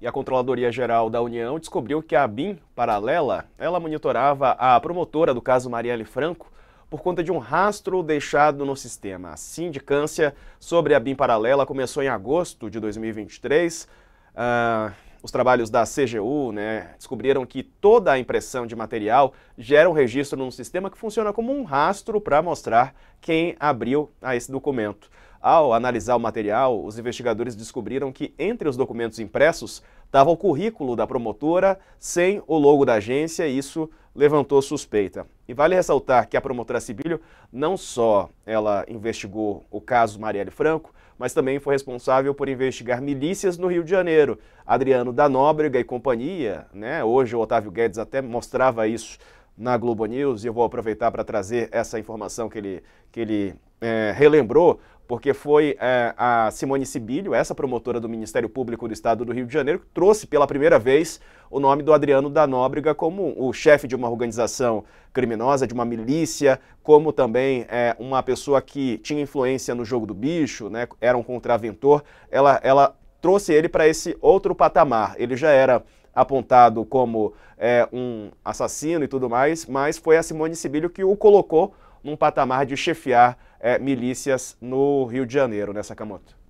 e a Controladoria Geral da União descobriu que a BIM paralela, ela monitorava a promotora do caso Marielle Franco por conta de um rastro deixado no sistema. A sindicância sobre a BIM paralela começou em agosto de 2023. Uh, os trabalhos da CGU né, descobriram que toda a impressão de material gera um registro num sistema que funciona como um rastro para mostrar quem abriu a esse documento. Ao analisar o material, os investigadores descobriram que entre os documentos impressos estava o currículo da promotora sem o logo da agência e isso levantou suspeita. E vale ressaltar que a promotora Sibílio não só ela investigou o caso Marielle Franco, mas também foi responsável por investigar milícias no Rio de Janeiro. Adriano da Nóbrega e companhia, né? Hoje o Otávio Guedes até mostrava isso na Globo News e eu vou aproveitar para trazer essa informação que ele, que ele é, relembrou, porque foi é, a Simone Sibilho, essa promotora do Ministério Público do Estado do Rio de Janeiro, que trouxe pela primeira vez o nome do Adriano da Nóbrega como o chefe de uma organização criminosa, de uma milícia, como também é, uma pessoa que tinha influência no jogo do bicho, né, era um contraventor. Ela, ela trouxe ele para esse outro patamar. Ele já era apontado como é, um assassino e tudo mais, mas foi a Simone Sibilho que o colocou num patamar de chefiar é, milícias no Rio de Janeiro, né, Sakamoto?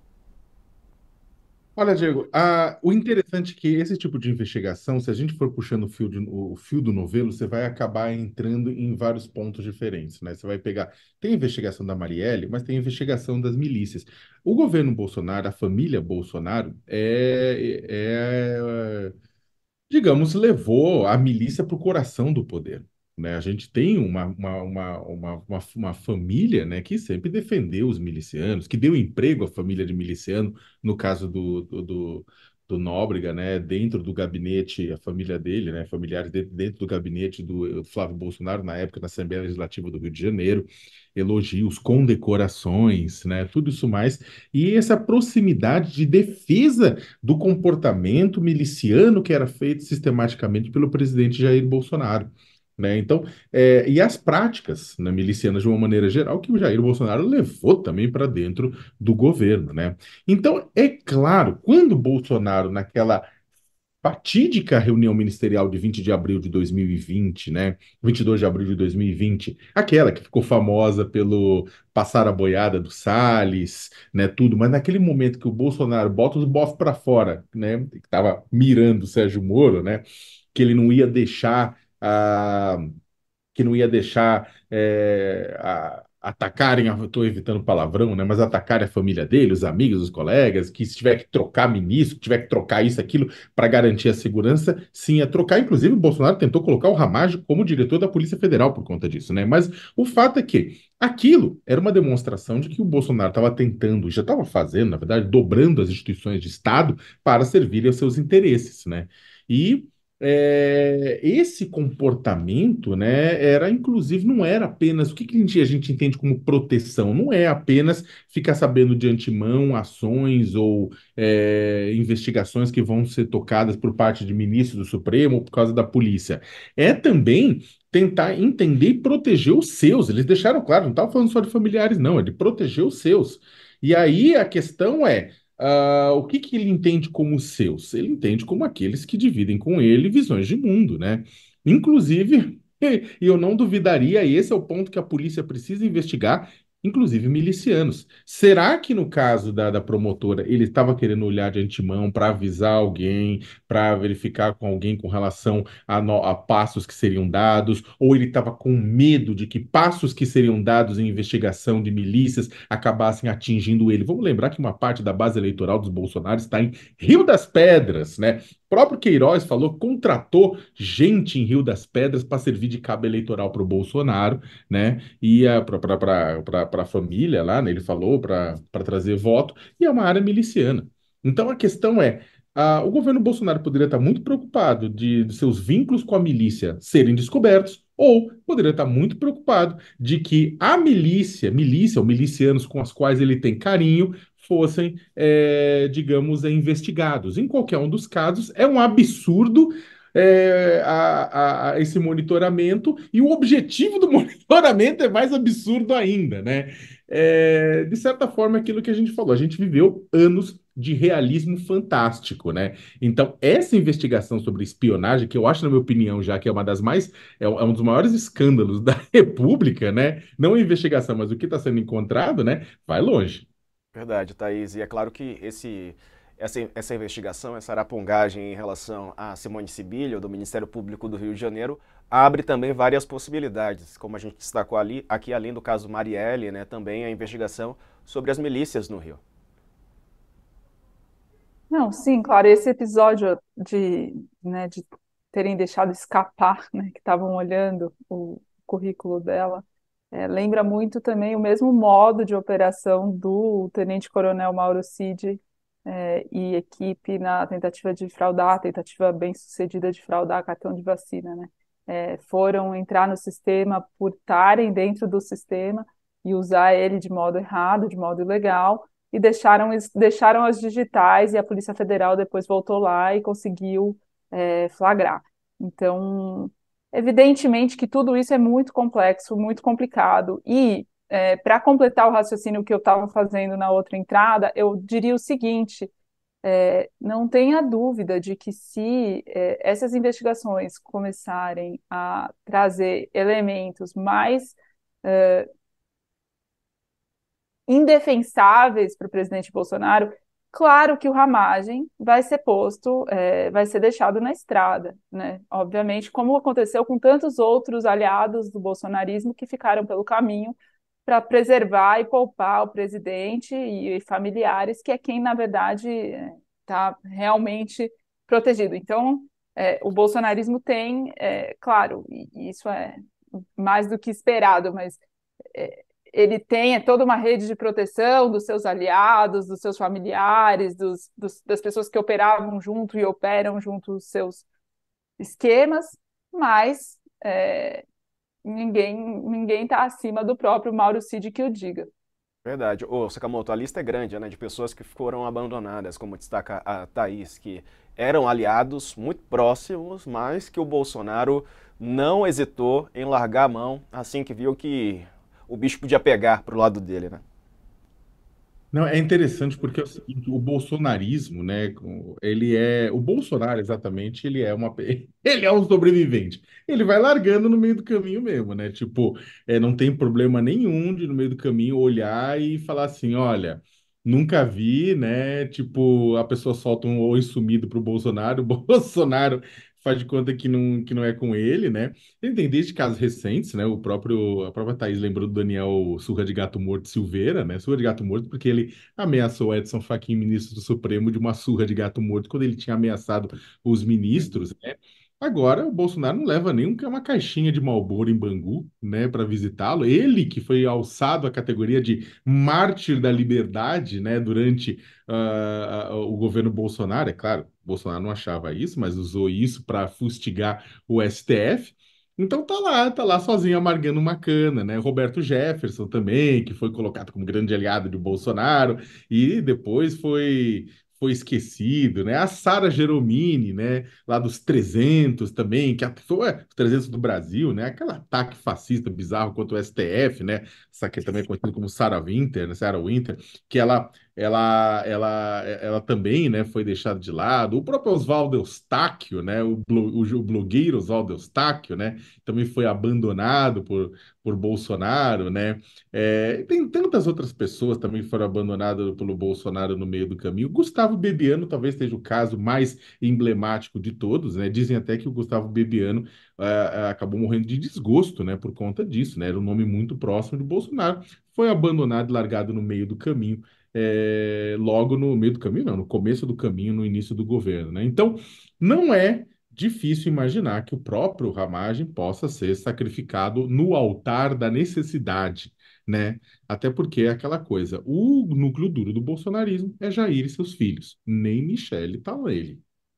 Olha, Diego, a, o interessante é que esse tipo de investigação, se a gente for puxando o fio, de, o fio do novelo, você vai acabar entrando em vários pontos diferentes, né? Você vai pegar. Tem a investigação da Marielle, mas tem a investigação das milícias. O governo Bolsonaro, a família Bolsonaro, é, é digamos, levou a milícia para o coração do poder. Né? A gente tem uma, uma, uma, uma, uma, família né, que sempre defendeu os milicianos, que deu emprego à família de miliciano, no caso do, do, do, do Nóbrega, né, dentro do gabinete, a família dele, né, familiares dentro do gabinete do eh, Flávio Bolsonaro, na época, na Assembleia Legislativa do Rio de Janeiro, elogios, condecorações, né, tudo isso mais, e essa proximidade de defesa do comportamento miliciano que era feito sistematicamente pelo presidente Jair Bolsonaro. Né? Então, é, e as práticas né, milicianas de uma maneira geral que o Jair Bolsonaro levou também para dentro do governo. Né? Então, é claro, quando Bolsonaro, naquela fatídica reunião ministerial de 20 de abril de 2020, né? 22 de abril de 2020, aquela que ficou famosa pelo passar a boiada do Salles, né, tudo, mas naquele momento que o Bolsonaro bota os bofs para fora, né, que estava mirando o Sérgio Moro, né, que ele não ia deixar a, que não ia deixar é, a, atacarem, estou evitando palavrão, né? Mas atacarem a família dele, os amigos, os colegas, que se tiver que trocar ministro, que tiver que trocar isso, aquilo, para garantir a segurança, sim, ia trocar. Inclusive, o Bolsonaro tentou colocar o Ramage como diretor da Polícia Federal por conta disso, né? Mas o fato é que aquilo era uma demonstração de que o Bolsonaro estava tentando, já estava fazendo, na verdade, dobrando as instituições de Estado para servirem aos seus interesses, né? E é, esse comportamento, né, era inclusive não era apenas o que, que a, gente, a gente entende como proteção, não é apenas ficar sabendo de antemão ações ou é, investigações que vão ser tocadas por parte de ministros do Supremo ou por causa da polícia. É também tentar entender e proteger os seus. Eles deixaram claro, não estava falando só de familiares, não, é de proteger os seus. E aí a questão é Uh, o que, que ele entende como seus? Ele entende como aqueles que dividem com ele visões de mundo, né? Inclusive, e eu não duvidaria, e esse é o ponto que a polícia precisa investigar, inclusive milicianos. Será que no caso da, da promotora ele estava querendo olhar de antemão para avisar alguém, para verificar com alguém com relação a, no, a, passos que seriam dados, ou ele estava com medo de que passos que seriam dados em investigação de milícias acabassem atingindo ele? Vamos lembrar que uma parte da base eleitoral dos Bolsonaro está em Rio das Pedras, né? próprio Queiroz falou, contratou gente em Rio das Pedras para servir de cabo eleitoral para o Bolsonaro, né? E eh, para a família lá, né? ele falou para trazer voto, e é uma área miliciana. Então a questão é. o governo Bolsonaro poderia estar muito preocupado de, de seus vínculos com a milícia serem descobertos, ou poderia estar muito preocupado de que a milícia, milícia ou milicianos com as quais ele tem carinho, fossem, é, digamos, investigados. Em qualquer um dos casos, é um absurdo é, a, a, esse monitoramento, e o objetivo do monitoramento é mais absurdo ainda, né? É, de certa forma, é aquilo que a gente falou, a gente viveu anos de realismo fantástico, né? Então, essa investigação sobre espionagem, que eu acho, na minha opinião, já que é uma das mais, é um é dos maiores escândalos da República, né? Não a investigação, mas o que está sendo encontrado, né? Vai longe. Verdade, Thaís. E é claro que esse, essa, essa investigação, essa arapongagem em relação a Simone Sibilho, do Ministério Público do Rio de Janeiro, abre também várias possibilidades. Como a gente destacou ali, aqui além do caso Marielle, né, também a investigação sobre as milícias no Rio. Não, sim, claro, esse episódio de, né, de terem deixado escapar, né, que estavam olhando o currículo dela, é, lembra muito também o mesmo modo de operação do tenente-coronel Mauro Cid é, e equipe na tentativa de fraudar, tentativa bem-sucedida de fraudar cartão de vacina, né? É, foram entrar no sistema por estarem dentro do sistema e usar ele de modo errado, de modo ilegal, e deixaram, deixaram as digitais e a Polícia Federal depois voltou lá e conseguiu é, flagrar. Então, evidentemente que tudo isso é muito complexo, muito complicado. E, é, para completar o raciocínio que eu estava fazendo na outra entrada, eu diria o seguinte: é, não tenha dúvida de que se é, essas investigações começarem a trazer elementos mais é, indefensáveis para o presidente Bolsonaro, claro que o ramagem vai ser posto, é, vai ser deixado na estrada, né? Obviamente, como aconteceu com tantos outros aliados do bolsonarismo que ficaram pelo caminho para preservar e poupar o presidente e, e familiares, que é quem, na verdade, está é, realmente protegido. Então, é, o bolsonarismo tem, é, claro, e isso é mais do que esperado, mas é, ele tem toda uma rede de proteção dos seus aliados, dos seus familiares, dos, dos, das pessoas que operavam junto e operam junto os seus esquemas, mas é, ninguém ninguém está acima do próprio Mauro Cid que o diga. Verdade. Ô, Sakamoto, a lista é grande, né, de pessoas que foram abandonadas, como destaca a Thaís, que eram aliados muito próximos, mas que o Bolsonaro não hesitou em largar a mão assim que viu que o bicho podia pegar para o lado dele, né? Não, é interessante porque é o seguinte, o bolsonarismo, né, ele é, o Bolsonaro exatamente, ele é uma, ele é um sobrevivente. Ele vai largando no meio do caminho mesmo, né? Tipo, é, não tem problema nenhum de no meio do caminho olhar e falar assim, olha, nunca vi, né? Tipo, a pessoa solta um oi sumido pro Bolsonaro, o Bolsonaro faz de conta que não, que não é com ele, né? Ele tem desde casos recentes, né? O próprio, a própria Thaís lembrou do Daniel Surra de Gato Morto Silveira, né? Surra de Gato Morto, porque ele ameaçou Edson Fachin, ministro do Supremo, de uma surra de gato morto, quando ele tinha ameaçado os ministros, né? Agora, o Bolsonaro não leva nem é uma caixinha de Marlboro em Bangu, né, para visitá-lo. Ele que foi alçado à categoria de mártir da liberdade, né, durante uh, o governo Bolsonaro. É claro, Bolsonaro não achava isso, mas usou isso para fustigar o STF. Então tá lá, tá lá sozinho amargando uma cana, né? Roberto Jefferson também, que foi colocado como grande aliado de Bolsonaro e depois foi foi esquecido, né? A Sara Geromini, né? Lá dos 300 também, que a pessoa, é, os 300 do Brasil, né? Aquela ataque fascista bizarro contra o STF, né? Essa aqui também é conhecida como Sara Winter, né? Sara Winter, que ela ela, ela, ela também né, foi deixada de lado. O próprio Oswaldo Eustáquio, né, o, o, blogueiro Oswaldo Eustáquio, né, também foi abandonado por, por Bolsonaro. Né? É, tem tantas outras pessoas também que foram abandonadas pelo Bolsonaro no meio do caminho. Gustavo Bebiano talvez seja o caso mais emblemático de todos. Né? Dizem até que o Gustavo Bebiano é, é, acabou morrendo de desgosto né, por conta disso. Né? Era um nome muito próximo de Bolsonaro. Foi abandonado e largado no meio do caminho é, logo no meio do caminho, não, no começo do caminho, no início do governo. Né? Então, não é difícil imaginar que o próprio Ramagem possa ser sacrificado no altar da necessidade. Né? Até porque é aquela coisa, o núcleo duro do bolsonarismo é Jair e seus filhos, nem Michele está nele.